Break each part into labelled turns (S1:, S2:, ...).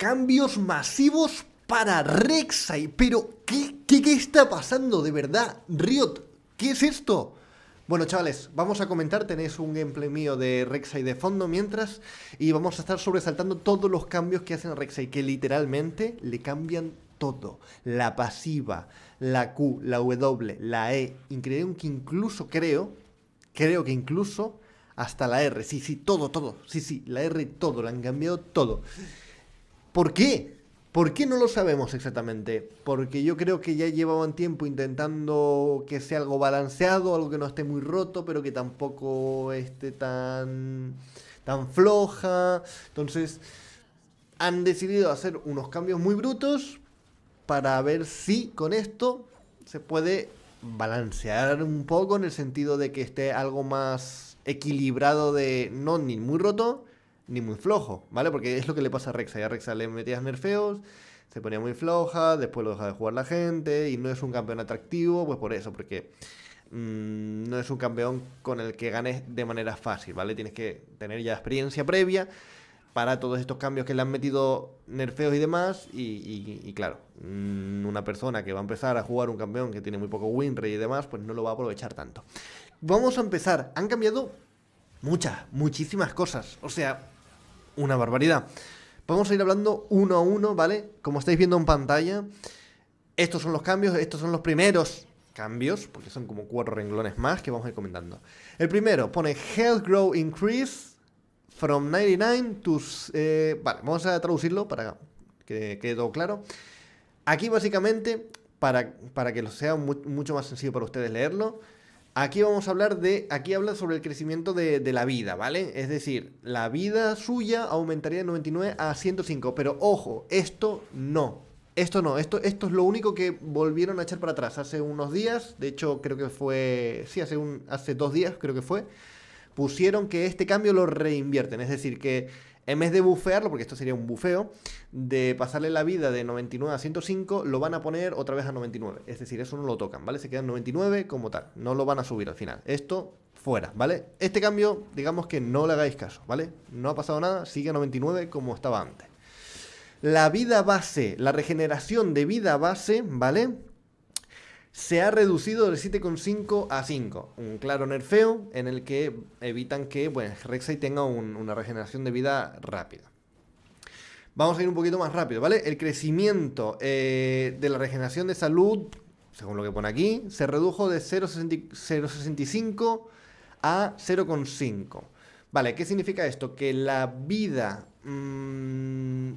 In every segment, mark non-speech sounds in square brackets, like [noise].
S1: cambios masivos para Rek'Sai. Pero, ¿qué, ¿qué, qué, está pasando de verdad? Riot, ¿qué es esto? Bueno, chavales, vamos a comentar, tenéis un gameplay mío de Rek'Sai de fondo mientras y vamos a estar sobresaltando todos los cambios que hacen a Rek'Sai, que literalmente le cambian todo. La pasiva, la Q, la W, la E, increíble que incluso creo, creo que incluso hasta la R, sí, sí, todo, todo, sí, sí, la R todo, la han cambiado todo. ¿Por qué? ¿Por qué no lo sabemos exactamente? Porque yo creo que ya llevaban tiempo intentando que sea algo balanceado, algo que no esté muy roto, pero que tampoco esté tan, tan floja. Entonces, han decidido hacer unos cambios muy brutos para ver si con esto se puede balancear un poco en el sentido de que esté algo más equilibrado de no ni muy roto, ni muy flojo, ¿vale? Porque es lo que le pasa a Rexa. a Rexa le metías nerfeos, se ponía muy floja, después lo deja de jugar la gente y no es un campeón atractivo, pues por eso, porque mm, no es un campeón con el que ganes de manera fácil, ¿vale? Tienes que tener ya experiencia previa para todos estos cambios que le han metido nerfeos y demás. Y, claro, mm, una persona que va a empezar a jugar un campeón que tiene muy poco win rate y demás, pues no lo va a aprovechar tanto. Vamos a empezar. Han cambiado muchas, muchísimas cosas. O sea, una barbaridad. Vamos a ir hablando uno a uno, ¿vale? Como estáis viendo en pantalla, estos son los cambios, estos son los primeros cambios, porque son como cuatro renglones más que vamos a ir comentando. El primero pone Health Grow Increase from 99 to... Eh, vale, vamos a traducirlo para que quede todo claro. Aquí básicamente, para, para que lo sea mucho más sencillo para ustedes leerlo, Aquí vamos a hablar de, aquí habla sobre el crecimiento de, la vida, ¿vale? Es decir, la vida suya aumentaría de 99 a 105, pero ojo, esto no. Esto no, esto, esto es lo único que volvieron a echar para atrás hace unos días, de hecho creo que fue, sí, hace, un, hace dos días creo que fue, pusieron que este cambio lo reinvierten, es decir, que en vez de bufearlo, porque esto sería un bufeo, de pasarle la vida de 99 a 105, lo van a poner otra vez a 99. Es decir, eso no lo tocan, ¿vale? Se quedan 99 como tal. No lo van a subir al final. Esto fuera, ¿vale? Este cambio, digamos que no le hagáis caso, ¿vale? No ha pasado nada, sigue a 99 como estaba antes. La vida base, la regeneración de vida base, ¿vale? se ha reducido de 7,5 a 5. Un claro nerfeo en el que evitan que bueno, Rek'Sai tenga una regeneración de vida rápida. Vamos a ir un poquito más rápido, ¿vale? El crecimiento eh, de la regeneración de salud, según lo que pone aquí, se redujo de 0,65 a 0,5. Vale, ¿qué significa esto? Que la vida... Mm,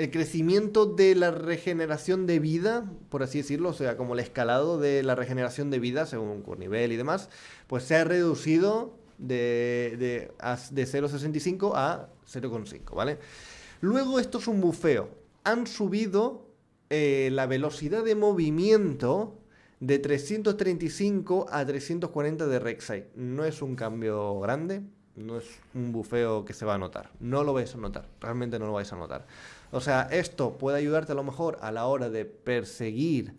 S1: el crecimiento de la regeneración de vida, por así decirlo, o sea, como el escalado de la regeneración de vida según un nivel y demás, pues se ha reducido de, de, 0,65 a 0,5, ¿vale? Luego esto es un bufeo. Han subido eh, la velocidad de movimiento de 335 a 340 de Rek'Sai. No es un cambio grande, no es un bufeo que se va a notar. No lo vais a notar, realmente no lo vais a notar. O sea, esto puede ayudarte a lo mejor a la hora de perseguir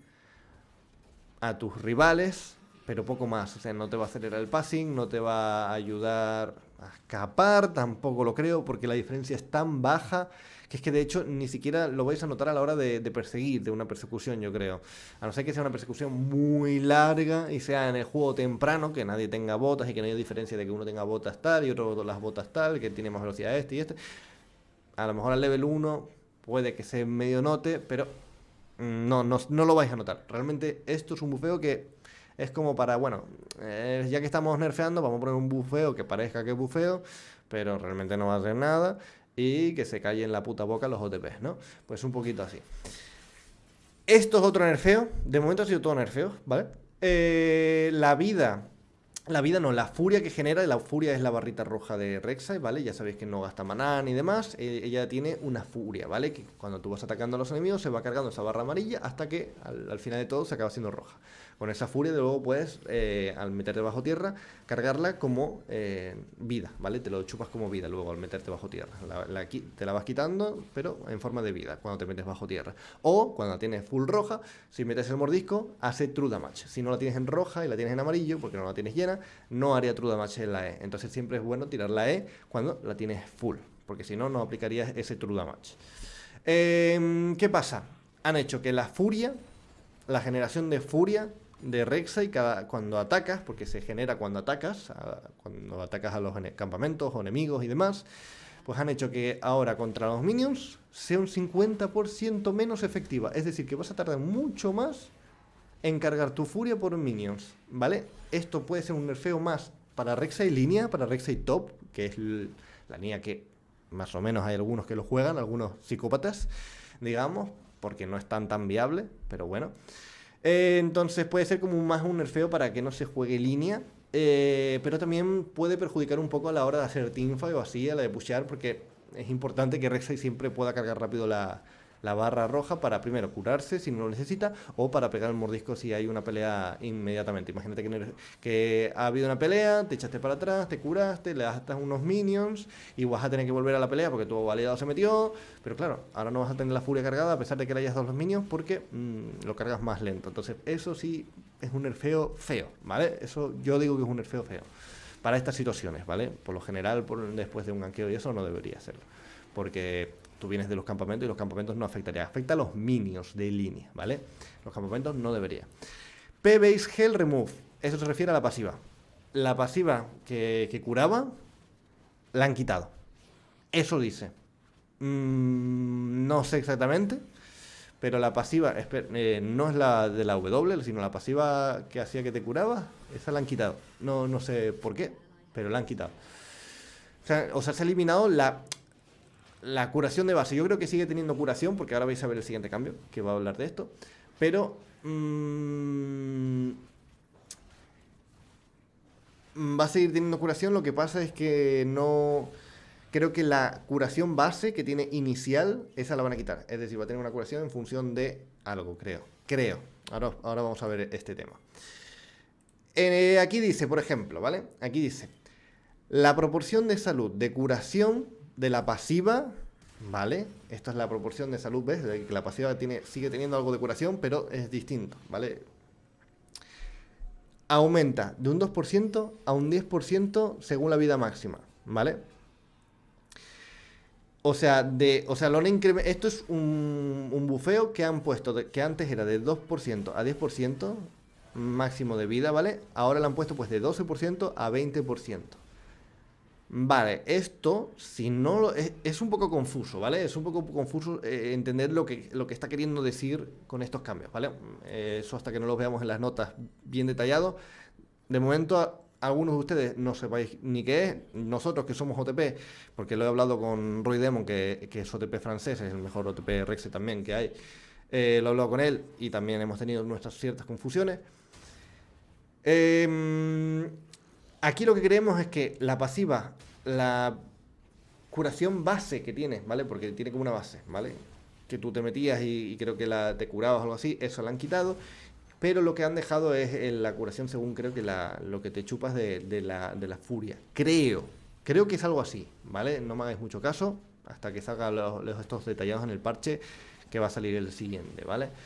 S1: a tus rivales, pero poco más. O sea, no te va a acelerar el passing, no te va a ayudar a escapar, tampoco lo creo, porque la diferencia es tan baja que es que de hecho ni siquiera lo vais a notar a la hora de, perseguir, de una persecución, yo creo. A no ser que sea una persecución muy larga y sea en el juego temprano, que nadie tenga botas y que no haya diferencia de que uno tenga botas tal y otro las botas tal, que tiene más velocidad este y este. A lo mejor al level 1 puede que se medio note, pero mm, no, no, no lo vais a notar. Realmente esto es un bufeo que es como para, bueno, eh, ya que estamos nerfeando, vamos a poner un bufeo que parezca que es bufeo, pero realmente no va a ser nada y que se en la puta boca los OTPs, ¿no? Pues un poquito así. Esto es otro nerfeo. De momento ha sido todo nerfeo, ¿vale? Eh, la vida. La vida no, la furia que genera, la furia es la barrita roja de Rek'Sai, ¿vale? Ya sabéis que no gasta maná ni demás, e, ella tiene una furia, ¿vale? Que cuando tú vas atacando a los enemigos se va cargando esa barra amarilla hasta que al, al final de todo se acaba siendo roja. Con esa furia, de luego puedes, eh, al meterte bajo tierra, cargarla como eh, vida, ¿vale? Te lo chupas como vida luego al meterte bajo tierra. La, te la vas quitando, pero en forma de vida, cuando te metes bajo tierra. O cuando la tienes full roja, si metes el mordisco, hace true damage. Si no la tienes en roja y la tienes en amarillo, porque no la tienes llena, no haría true damage en la E. Entonces siempre es bueno tirar la E cuando la tienes full, porque si no, no aplicarías ese true damage. Em, ¿Qué pasa? Han hecho que la furia, la generación de furia, de Rexa y cada, cuando atacas, porque se genera cuando atacas, cuando atacas a los campamentos o enemigos y demás, pues han hecho que ahora contra los minions sea un 50% menos efectiva. Es decir, que vas a tardar mucho más en cargar tu furia por minions, ¿vale? Esto puede ser un nerfeo más para Rexa y línea, para Rexa top, que es la línea que más o menos hay algunos que lo juegan, algunos psicópatas, digamos, porque no es tan tan viable, pero bueno. Eh, entonces puede ser como más un nerfeo para que no se juegue línea. Eh, pero también puede perjudicar un poco a la hora de hacer tinfa o así, a la de pushear, porque es importante que Rexai siempre pueda cargar rápido la, la barra roja para primero curarse si no lo necesita o para pegar el mordisco si hay una pelea inmediatamente. Imagínate que, que ha habido una pelea, te echaste para atrás, te curaste, le das hasta unos minions y vas a tener que volver a la pelea porque tu validado se metió. Pero claro, ahora no vas a tener la furia cargada a pesar de que le hayas dado los minions porque mm, lo cargas más lento. Entonces, eso sí es un nerfeo feo, ¿vale? Eso yo digo que es un nerfeo feo para estas situaciones, ¿vale? Por lo general, después de un ganqueo y eso, no debería serlo. Porque tú vienes de los campamentos y los campamentos no afectaría. Afecta a los minions de línea, ¿vale? Los campamentos no debería. P-Base Hell Remove. Eso se refiere a la pasiva. La pasiva que, curaba la han quitado. Eso dice. Mm, no sé exactamente. Pero la pasiva eh, no es la de la W, sino la pasiva que hacía que te curaba. Esa la han quitado. No, no sé por qué, pero la han quitado. O sea, o sea, se ha eliminado la la curación de base. Yo creo que sigue teniendo curación, porque ahora vais a ver el siguiente cambio, que va a hablar de esto. Pero. Mm, va a seguir teniendo curación. Lo que pasa es que no. Creo que la curación base que tiene inicial, esa la van a quitar. Es decir, va a tener una curación en función de algo, creo. Creo. Ahora, ahora vamos a ver este tema. Eh, aquí dice, por ejemplo, ¿vale? Aquí dice. La proporción de salud de curación de la pasiva, ¿vale? Esta es la proporción de salud, ¿ves? De que la pasiva tiene, sigue teniendo algo de curación, pero es distinto, ¿vale? Aumenta de un 2% a un 10% según la vida máxima, ¿vale? O sea, de, o sea, lo han esto es un, bufeo que han puesto, que antes era de 2% a 10% máximo de vida, ¿vale? Ahora lo han puesto pues de 12% a 20%, Vale, esto, si no es, un poco confuso, ¿vale? Es un poco confuso eh, entender lo que, lo que está queriendo decir con estos cambios, ¿vale? Eh, eso hasta que no lo veamos en las notas bien detallado. De momento, algunos de ustedes no sepáis ni qué es. Nosotros que somos OTP, porque lo he hablado con Roy Demon, que, es OTP francés, es el mejor OTP Rex también que hay. Eh, lo he hablado con él y también hemos tenido nuestras ciertas confusiones. Eh, Aquí lo que creemos es que la pasiva, la curación base que tiene, ¿vale? Porque tiene como una base, ¿vale? Que tú te metías y, creo que la, te curabas o algo así, eso la han quitado. Pero lo que han dejado es eh, la curación según creo que lo que te chupas de, la, furia. Creo. Creo que es algo así, ¿vale? No me hagáis mucho caso hasta que salga los, estos detallados en el parche que va a salir el siguiente, ¿vale? vale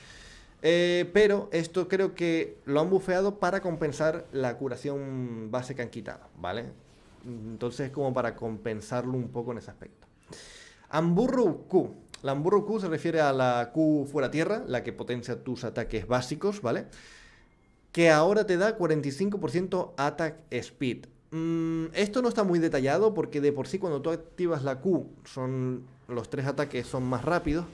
S1: eh, pero esto creo que lo han bufeado para compensar la curación base que han quitado, ¿vale? Entonces, como para compensarlo un poco en ese aspecto. Amburru Q. La Amburru Q se refiere a la Q fuera tierra, la que potencia tus ataques básicos, ¿vale? Que ahora te da 45% attack speed. Mm, esto no está muy detallado porque de por sí cuando tú activas la Q son los tres ataques son más rápidos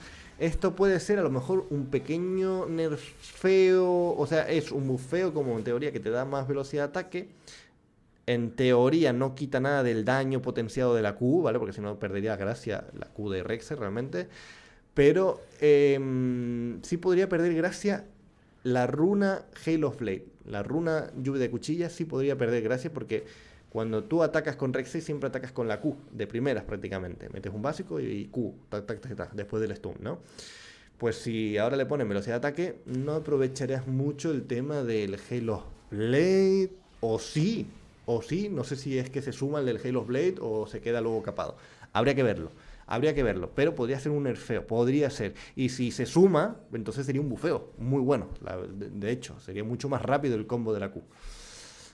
S1: esto puede ser a lo mejor un pequeño nerfeo, o sea, es un bufeo como en teoría que te da más velocidad de ataque. En teoría no quita nada del daño potenciado de la Q, ¿vale? Porque si no perdería gracia la Q de Rexer realmente. Pero em, sí podría perder gracia la runa Halo Blade. La runa lluvia de cuchillas sí podría perder gracia porque cuando tú atacas con Rexy, siempre atacas con la Q, de primeras prácticamente. Metes un básico y Q, tac, tac, tac, después del stun, ¿no? Pues si ahora le pones velocidad de ataque, no aprovecharías mucho el tema del Halo Blade, o sí, o sí, no sé si es que se suma el del Halo Blade o se queda luego capado. Habría que verlo, habría que verlo, pero podría ser un nerfeo, podría ser. Y si se suma, entonces sería un bufeo, muy bueno, de hecho, sería mucho más rápido el combo de la Q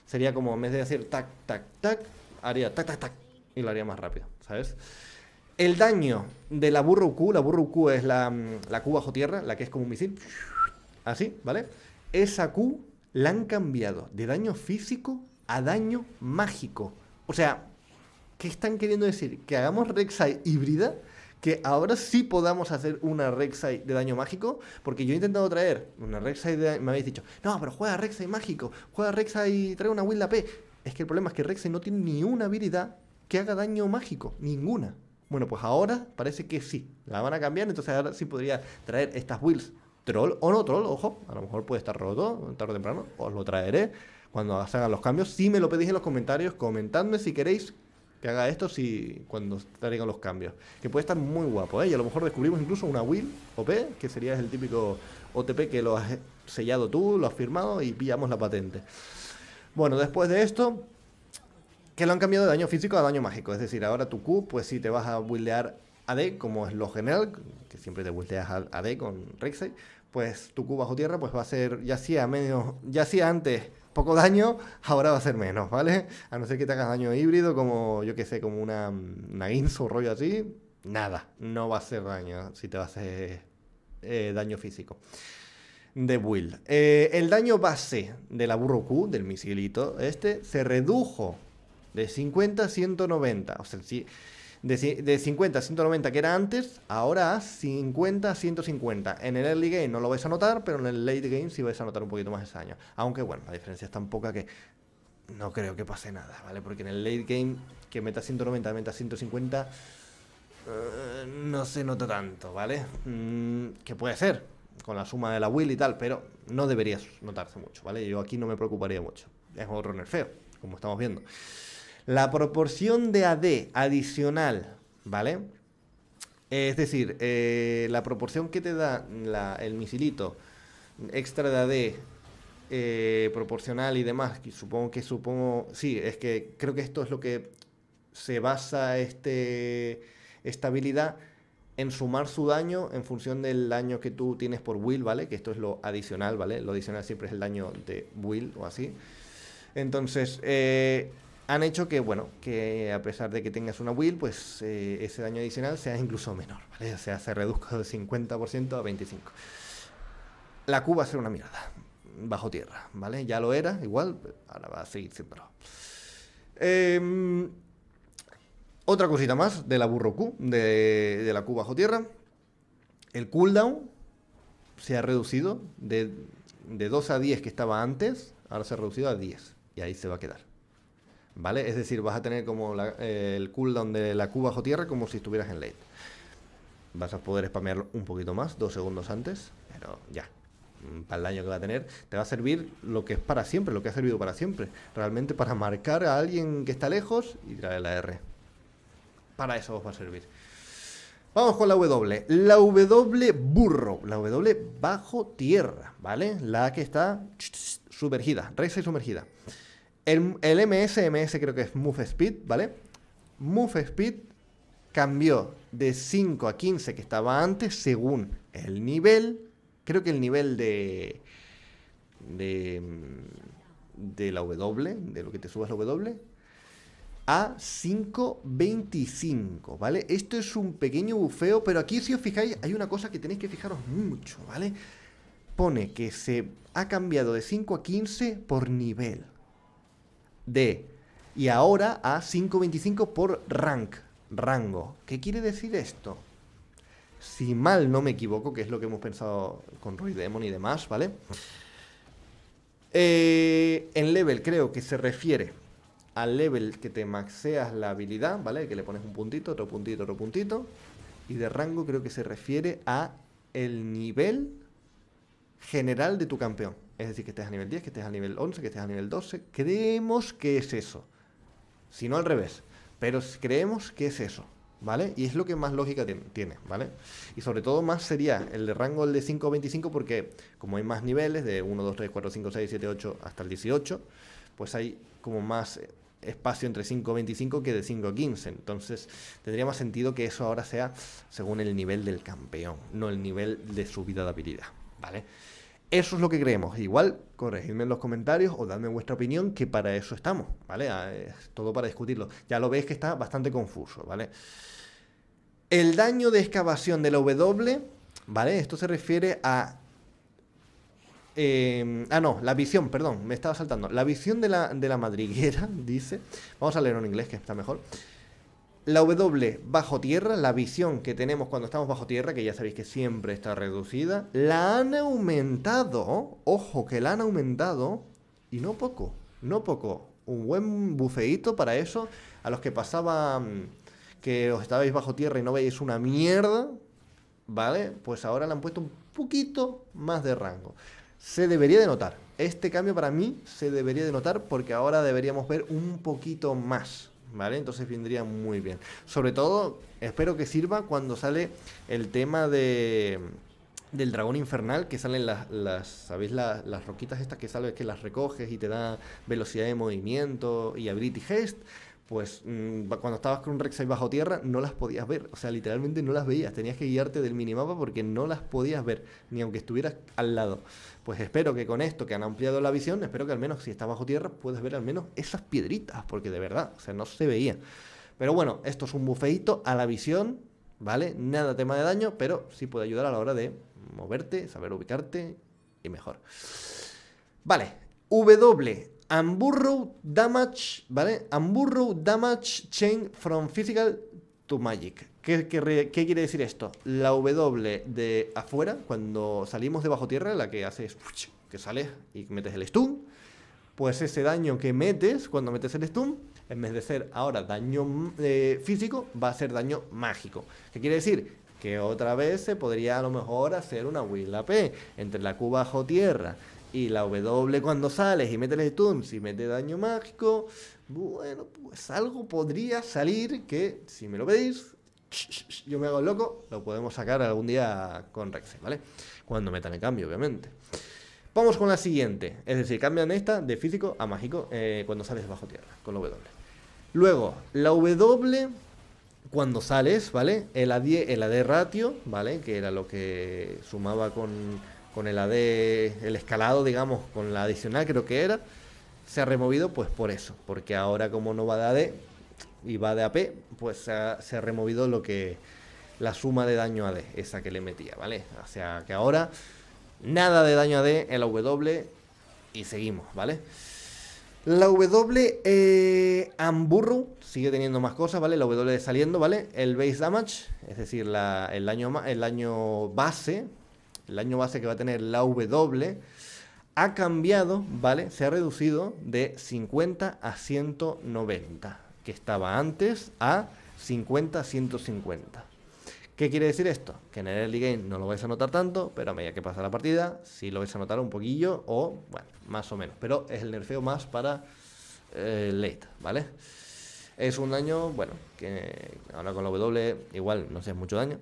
S1: sería como en vez de decir tac, tac, tac, haría tac, tac, tac y lo haría más rápido, ¿sabes? El daño de la Burro Q, la Burro Q es mm, la, Q bajo tierra, la que es como un misil, así, ¿vale? Esa Q la han cambiado de daño físico a daño mágico. O sea, ¿qué están queriendo decir? ¿Que hagamos rexai híbrida? que ahora sí podamos hacer una Rek'Sai de daño mágico, porque yo he intentado traer una Rek'Sai de me habéis dicho, no, pero juega Rek'Sai mágico, juega Rek'Sai, trae una Will AP Es que el problema es que Rek'Sai no tiene ni una habilidad que haga daño mágico, ninguna. Bueno, pues ahora parece que sí, la van a cambiar, entonces ahora sí podría traer estas Wills. Troll o no troll, ojo, a lo mejor puede estar roto tarde o temprano, os lo traeré cuando hagan los cambios. Si me lo pedís en los comentarios, comentadme si queréis que haga esto si cuando traigan los cambios. Que puede estar muy guapo, ¿eh? Y a lo mejor descubrimos incluso una Will OP, que sería el típico OTP que lo has sellado tú, lo has firmado y pillamos la patente. Bueno, después de esto, que lo han cambiado de daño físico a daño mágico. Es decir, ahora tu Q, pues si te vas a buildear AD, como es lo general, que siempre te buildeas AD con Rek'Sai, pues tu Q bajo tierra, pues va a ser, ya sea menos, ya sea antes poco daño, ahora va a ser menos, ¿vale? A no ser que te hagas daño híbrido, como yo que sé, como una, una rollo así, nada, no va a ser daño si te va a hacer eh, daño físico de Will. Eh, el daño base de la burro Q, del misilito este, se redujo de 50 a 190. O sea, si, de, 50 a 190 que era antes, ahora a 50 a 150. En el early game no lo vais a notar, pero en el late game sí vais a notar un poquito más ese año. Aunque bueno, la diferencia es tan poca que no creo que pase nada, ¿vale? Porque en el late game que meta 190, meta 150, eh, no se nota tanto, ¿vale? Mm, que puede ser, con la suma de la will y tal, pero no debería notarse mucho, ¿vale? Yo aquí no me preocuparía mucho. Es otro nerfeo, como estamos viendo. La proporción de AD adicional, ¿vale? Es decir, eh, la proporción que te da el misilito extra de AD eh, proporcional y demás, supongo que supongo, sí, es que creo que esto es lo que se basa este, esta habilidad en sumar su daño en función del daño que tú tienes por will, ¿vale? Que esto es lo adicional, ¿vale? Lo adicional siempre es el daño de will o así. Entonces, eh, han hecho que, bueno, que a pesar de que tengas una will, pues eh, ese daño adicional sea incluso menor, ¿vale? O sea, se reduzca del 50% a 25%. La Q va a ser una mierda, bajo tierra, ¿vale? Ya lo era, igual, ahora va a seguir siendo. Em, otra cosita más de la burro Q, de, la Q bajo tierra. El cooldown se ha reducido de, de 2 a 10 que estaba antes, ahora se ha reducido a 10 y ahí se va a quedar. ¿vale? Es decir, vas a tener como eh, el cooldown de la Q bajo tierra como si estuvieras en late. Vas a poder spamearlo un poquito más, dos segundos antes, pero ya. Mm, para el daño que va a tener, te va a servir lo que es para siempre, lo que ha servido para siempre. Realmente para marcar a alguien que está lejos y traer la R. Para eso os va a servir. Vamos con la W. La W burro. La W bajo tierra, ¿vale? La que está sumergida, reza y sumergida. El, el MSMS creo que es Move Speed, ¿vale? Move Speed cambió de 5 a 15 que estaba antes según el nivel. Creo que el nivel de. de. de la W, de lo que te subas la W, a 5.25, ¿vale? Esto es un pequeño bufeo, pero aquí si os fijáis hay una cosa que tenéis que fijaros mucho, ¿vale? Pone que se ha cambiado de 5 a 15 por nivel, D. Y ahora a 5.25 por rank, rango. ¿Qué quiere decir esto? Si mal no me equivoco, que es lo que hemos pensado con Roy Demon y demás, ¿vale? Eh, en level creo que se refiere al level que te maxeas la habilidad, ¿vale? Que le pones un puntito, otro puntito, otro puntito. Y de rango creo que se refiere a el nivel general de tu campeón. Es decir, que estés a nivel 10, que estés a nivel 11, que estés a nivel 12. Creemos que es eso. Si no al revés. Pero creemos que es eso. ¿Vale? Y es lo que más lógica tiene, ¿vale? Y sobre todo más sería el de rango el de 5 a 25 porque como hay más niveles de 1, 2, 3, 4, 5, 6, 7, 8 hasta el 18, pues hay como más eh, espacio entre 5 a 25 que de 5 a 15. Entonces tendría más sentido que eso ahora sea según el nivel del campeón, no el nivel de subida de habilidad, ¿vale? Eso es lo que creemos. Igual, corregidme en los comentarios o dadme vuestra opinión, que para eso estamos, ¿vale? Ah, es todo para discutirlo. Ya lo veis que está bastante confuso, ¿vale? El daño de excavación de la W, ¿vale? Esto se refiere a... Em, ah, no, la visión, perdón, me estaba saltando. La visión de la, madriguera, [laughs] dice. Vamos a leer en inglés, que está mejor. La W bajo tierra, la visión que tenemos cuando estamos bajo tierra, que ya sabéis que siempre está reducida, la han aumentado, ojo que la han aumentado, y no poco, no poco. Un buen bufeito para eso, a los que pasaban que os estabais bajo tierra y no veis una mierda, ¿vale? Pues ahora la han puesto un poquito más de rango. Se debería de notar, este cambio para mí se debería de notar porque ahora deberíamos ver un poquito más ¿vale? Entonces vendría muy bien. Sobre todo, espero que sirva cuando sale el tema de del dragón infernal que salen las, las ¿sabéis? Las, roquitas estas que sabes que las recoges y te da velocidad de movimiento y ability haste pues mm, cuando estabas con un Rek'Sai bajo tierra no las podías ver, o sea, literalmente no las veías, tenías que guiarte del minimapa porque no las podías ver, ni aunque estuvieras al lado. Pues espero que con esto que han ampliado la visión, espero que al menos si estás bajo tierra puedas ver al menos esas piedritas, porque de verdad, o sea, no se veía. Pero bueno, esto es un bufeito a la visión, ¿vale? Nada tema de daño, pero sí puede ayudar a la hora de moverte, saber ubicarte y mejor. Vale, W Amburro damage, ¿vale? damage chain from physical to magic. ¿Qué, quiere decir esto? La W de afuera, cuando salimos de bajo tierra, la que hace que sales y metes el stun, pues ese daño que metes cuando metes el stun, en vez de ser ahora daño eh, físico, va a ser daño mágico. ¿Qué quiere decir? Que otra vez se podría a lo mejor hacer una Will P entre la Q bajo tierra y la W cuando sales y metes el stun, si mete daño mágico, bueno, pues algo podría salir que, si me lo veis, yo me hago loco, lo podemos sacar algún día con Rexel, ¿vale? Cuando metan el cambio, obviamente. Vamos con la siguiente, es decir, cambian esta de físico a mágico eh, cuando sales bajo tierra, con la W. Luego, la W cuando sales, ¿vale? El AD, el AD ratio, ¿vale? Que era lo que sumaba con con el AD, el escalado, digamos, con la adicional creo que era, se ha removido pues por eso, porque ahora como no va de AD y va de AP, pues se ha, removido lo que la suma de daño AD, esa que le metía, ¿vale? O sea que ahora nada de daño AD en la W y seguimos, ¿vale? La W eh, Amburro, sigue teniendo más cosas, ¿vale? La W saliendo, ¿vale? El base damage, es decir, el, daño, el daño base, el año base que va a tener la W, ha cambiado, ¿vale? Se ha reducido de 50 a 190, que estaba antes a 50 150. ¿Qué quiere decir esto? Que en el early game no lo vais a notar tanto, pero a medida que pasa la partida sí lo vais a notar un poquillo o, bueno, más o menos. Pero es el nerfeo más para eh, late, ¿vale? Es un daño, bueno, que ahora con la W igual no hace mucho daño,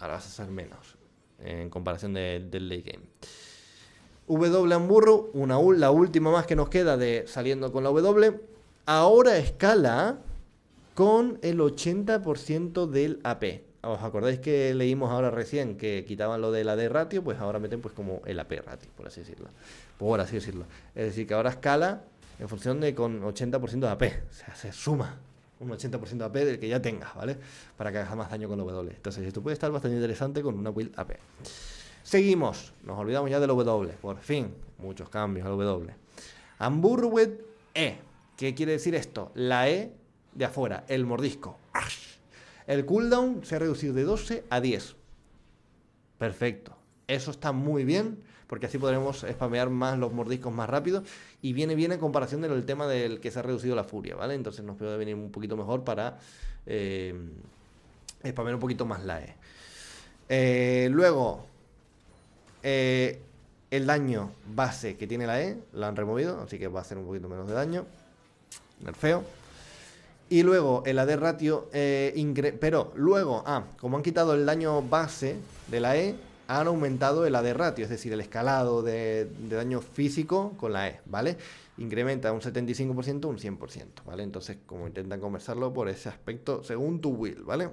S1: ahora vas a hacer menos en comparación del late game. W la última más que nos queda de saliendo con la W. Ahora escala con el 80% del AP. Ah, ¿Os acordáis que leímos ahora recién que quitaban lo de la D ratio? Pues ahora meten pues como el AP ratio, por así decirlo. Por así decirlo. Es decir, que ahora escala en función de con 80% de AP. O sea, se suma un 80% AP del que ya tengas, ¿vale? Para que hagas más daño con los W. Entonces, esto puede estar bastante interesante con una build AP. Seguimos, nos olvidamos ya del W, por fin, muchos cambios al W. Hamburwed E, ¿qué quiere decir esto? La E de afuera, el mordisco. El cooldown se ha reducido de 12 a 10. Perfecto, eso está muy bien porque así podremos spamear más los mordiscos más rápido. Y viene bien en comparación del tema del que se ha reducido la furia, ¿vale? Entonces nos puede venir un poquito mejor para eh, spamear un poquito más la E. Eh, luego, eh, el daño base que tiene la E, la han removido, así que va a hacer un poquito menos de daño. Nerfeo. Y luego el AD ratio, pero luego, ah, como han quitado el daño base de la E, han aumentado el AD ratio, es decir, el escalado de, daño físico con la E, ¿vale? Incrementa un 75%, un 100%, ¿vale? Entonces, como intentan conversarlo por ese aspecto, según tu will, ¿vale?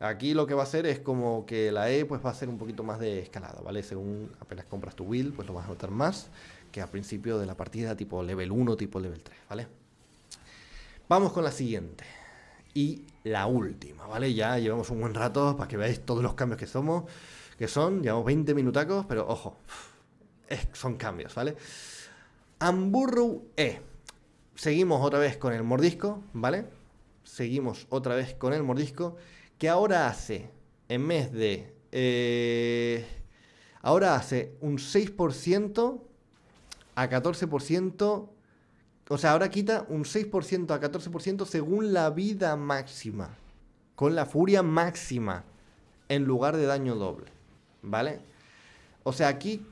S1: Aquí lo que va a hacer es como que la E pues va a ser un poquito más de escalado, ¿vale? Según apenas compras tu will, pues lo vas a notar más que al principio de la partida tipo level 1, tipo level 3, ¿vale? Vamos con la siguiente. Y la última, ¿vale? Ya llevamos un buen rato para que veáis todos los cambios que somos, que son, llevamos 20 minutacos, pero ojo, son cambios, ¿vale? Amburru E. Seguimos otra vez con el mordisco, ¿vale? Seguimos otra vez con el mordisco, que ahora hace, en mes de... Eh, ahora hace un 6% a 14% o sea, ahora quita un 6% a 14% según la vida máxima. Con la furia máxima. En lugar de daño doble. ¿Vale? O sea, aquí,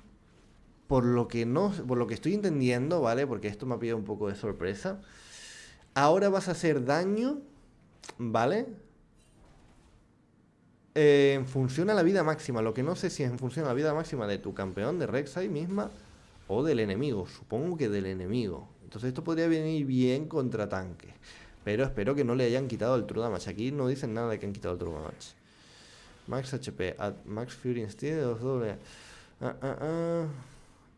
S1: por lo que no. Por lo que estoy entendiendo, ¿vale? Porque esto me ha pillado un poco de sorpresa. Ahora vas a hacer daño. ¿Vale? Eh, en función a la vida máxima. Lo que no sé si es en función a la vida máxima de tu campeón, de Rex ahí misma. O del enemigo. Supongo que del enemigo. Entonces esto podría venir bien contra tanque Pero espero que no le hayan quitado el True Damage. Aquí no dicen nada de que han quitado el True Damage. Max HP, Max Fury Instead doble. Ah, ah, ah.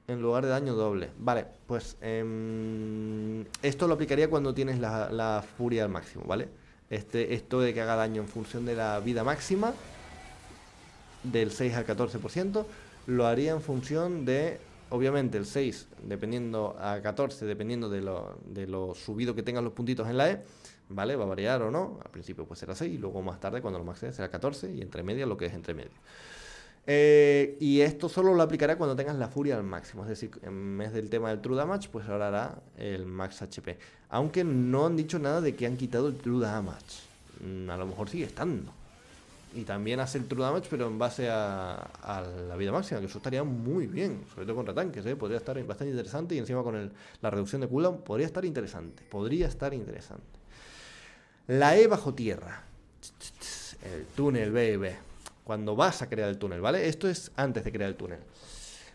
S1: En lugar de daño doble. Vale, pues em, esto lo aplicaría cuando tienes la, furia al máximo, ¿vale? Este, esto de que haga daño en función de la vida máxima, del 6 al 14%, lo haría en función de obviamente el 6 dependiendo a 14, dependiendo de lo, subido que tengan los puntitos en la E, ¿vale? Va a variar o no, al principio pues será 6 y luego más tarde cuando lo máximo será 14 y entre media lo que es entre medio. Eh, y esto solo lo aplicará cuando tengas la furia al máximo, es decir, en vez del tema del True Damage, pues ahora hará el Max HP. Aunque no han dicho nada de que han quitado el True Damage, mm, a lo mejor sigue estando y también hace el true damage, pero en base a, la vida máxima, que eso estaría muy bien, sobre todo contra tanques, ¿eh? podría estar bastante interesante y encima con la reducción de cooldown podría estar interesante, podría estar interesante. La E bajo tierra, el túnel, baby, cuando vas a crear el túnel, ¿vale? Esto es antes de crear el túnel.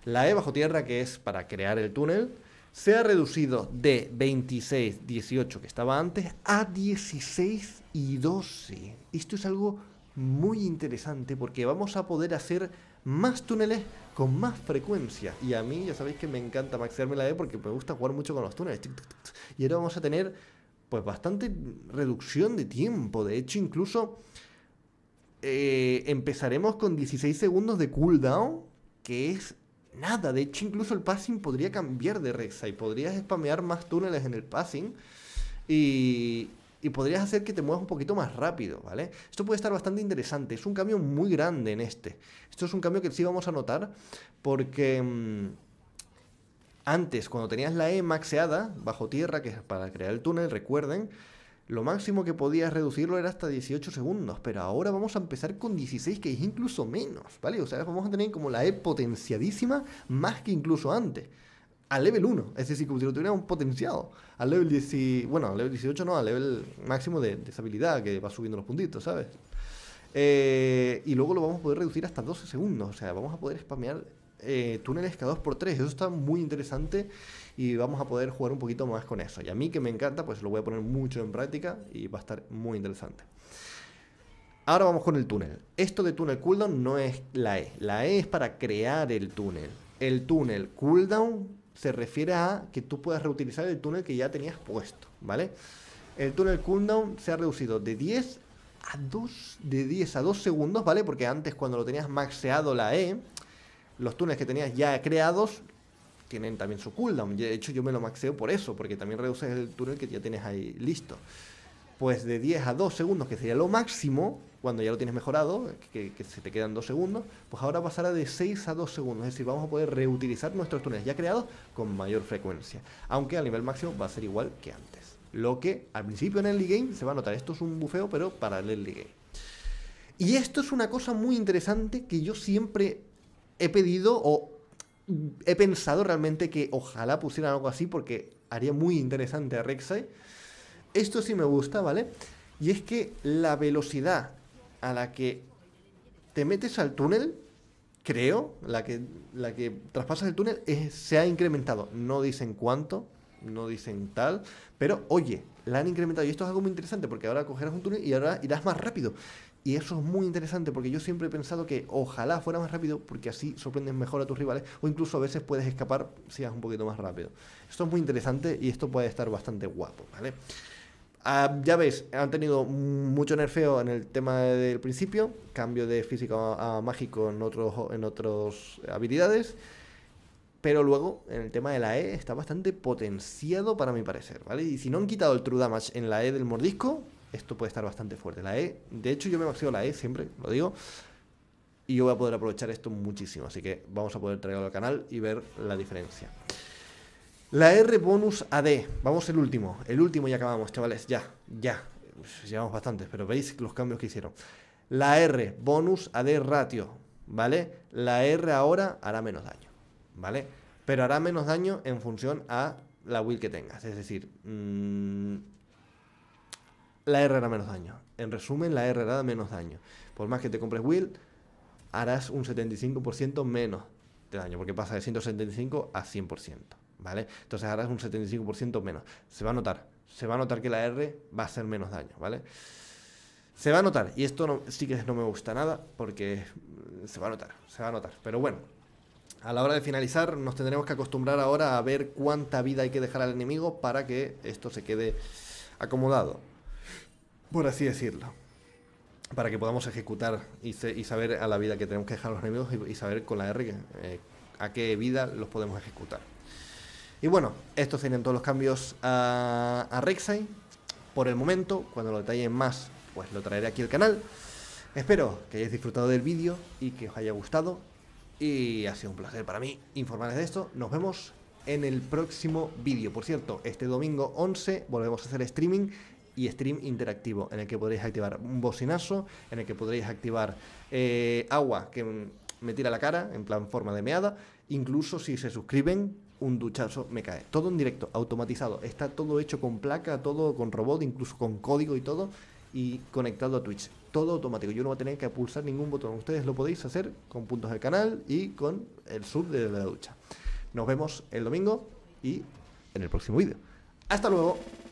S1: La E bajo tierra, que es para crear el túnel, se ha reducido de 26, 18 que estaba antes a 16 y 12. Esto es algo muy interesante porque vamos a poder hacer más túneles con más frecuencia. Y a mí ya sabéis que me encanta maxearme la E porque me gusta jugar mucho con los túneles. Y ahora vamos a tener pues bastante reducción de tiempo. De hecho, incluso eh, empezaremos con 16 segundos de cooldown, que es nada. De hecho, incluso el passing podría cambiar de reza y podrías spamear más túneles en el passing. Y, y podrías hacer que te muevas un poquito más rápido, ¿vale? Esto puede estar bastante interesante, es un cambio muy grande en este. Esto es un cambio que sí vamos a notar porque mm, antes, cuando tenías la E maxeada bajo tierra, que es para crear el túnel, recuerden, lo máximo que podías reducirlo era hasta 18 segundos, pero ahora vamos a empezar con 16, que es incluso menos, ¿vale? O sea, vamos a tener como la E potenciadísima más que incluso antes al level 1. Es decir, como si lo un potenciado. Al level 18, bueno, al 18 no, al level máximo de, de habilidad que va subiendo los puntitos, ¿sabes? Eh, y luego lo vamos a poder reducir hasta 12 segundos. O sea, vamos a poder spamear eh, túneles cada 2x3. Eso está muy interesante y vamos a poder jugar un poquito más con eso. Y a mí que me encanta, pues lo voy a poner mucho en práctica y va a estar muy interesante. Ahora vamos con el túnel. Esto de túnel cooldown no es la E. La E es para crear el túnel. El túnel cooldown se refiere a que tú puedas reutilizar el túnel que ya tenías puesto, ¿vale? El túnel cooldown se ha reducido de 10 a 2, de 10 a 2 segundos, ¿vale? Porque antes cuando lo tenías maxeado la E, los túneles que tenías ya creados tienen también su cooldown. De hecho yo me lo maxeo por eso, porque también reduces el túnel que ya tienes ahí listo pues de 10 a 2 segundos, que sería lo máximo, cuando ya lo tienes mejorado, que, se te quedan 2 segundos, pues ahora pasará de 6 a 2 segundos, es decir, vamos a poder reutilizar nuestros túneles ya creados con mayor frecuencia, aunque al nivel máximo va a ser igual que antes. Lo que al principio en el early game se va a notar, esto es un bufeo, pero para el early game. Y esto es una cosa muy interesante que yo siempre he pedido o he pensado realmente que ojalá pusieran algo así porque haría muy interesante a Rek'Sai esto sí me gusta, ¿vale? Y es que la velocidad a la que te metes al túnel, creo, la que, la que traspasas el túnel, se ha incrementado. No dicen cuánto, no dicen tal, pero oye, la han incrementado. Y esto es algo muy interesante porque ahora cogerás un túnel y ahora irás más rápido. Y eso es muy interesante porque yo siempre he pensado que ojalá fuera más rápido porque así sorprendes mejor a tus rivales o incluso a veces puedes escapar si vas un poquito más rápido. Esto es muy interesante y esto puede estar bastante guapo, ¿vale? Ah, ya ves, han tenido mucho nerfeo en el tema del principio, cambio de físico a, mágico en otros en otras habilidades, pero luego en el tema de la E está bastante potenciado para mi parecer, ¿vale? Y si no han quitado el true damage en la E del mordisco, esto puede estar bastante fuerte. La E, de hecho yo me maxeo la E siempre, lo digo, y yo voy a poder aprovechar esto muchísimo, así que vamos a poder traerlo al canal y ver la diferencia. La R bonus AD. Vamos el último. El último y acabamos, chavales. Ya, ya. Llevamos bastantes, pero veis los cambios que hicieron. La R bonus AD ratio. ¿Vale? La R ahora hará menos daño. ¿Vale? Pero hará menos daño en función a la will que tengas. Es decir, mm, la R hará menos daño. En resumen, la R hará menos daño. Por más que te compres will, harás un 75% menos de daño, porque pasa de 175 a 100%. ¿vale? Entonces ahora es un 75% menos. Se va a notar, se va a notar que la R va a hacer menos daño, ¿vale? Se va a notar, y esto sí que no me gusta nada, porque se va a notar, se va a notar. Pero bueno, a la hora de finalizar nos tendremos que acostumbrar ahora a ver cuánta vida hay que dejar al enemigo para que esto se quede acomodado, por así decirlo para que podamos ejecutar y, saber a la vida que tenemos que dejar a los enemigos y, saber con la R eh, a qué vida los podemos ejecutar. Y bueno, estos serían todos los cambios a, Rek'Sai por el momento. Cuando lo detallen más, pues lo traeré aquí al canal. Espero que hayáis disfrutado del vídeo y que os haya gustado. Y ha sido un placer para mí informarles de esto. Nos vemos en el próximo vídeo. Por cierto, este domingo 11 volvemos a hacer streaming y stream interactivo, en el que podréis activar un bocinazo, en el que podréis activar eh, agua que me tira la cara, en plan forma de meada. Incluso si se suscriben, un duchazo me cae. Todo en directo, automatizado. Está todo hecho con placa, todo con robot, incluso con código y todo, y conectado a Twitch. Todo automático. Yo no voy a tener que pulsar ningún botón. Ustedes lo podéis hacer con puntos del canal y con el sur de la ducha. Nos vemos el domingo y en el próximo vídeo. ¡Hasta luego!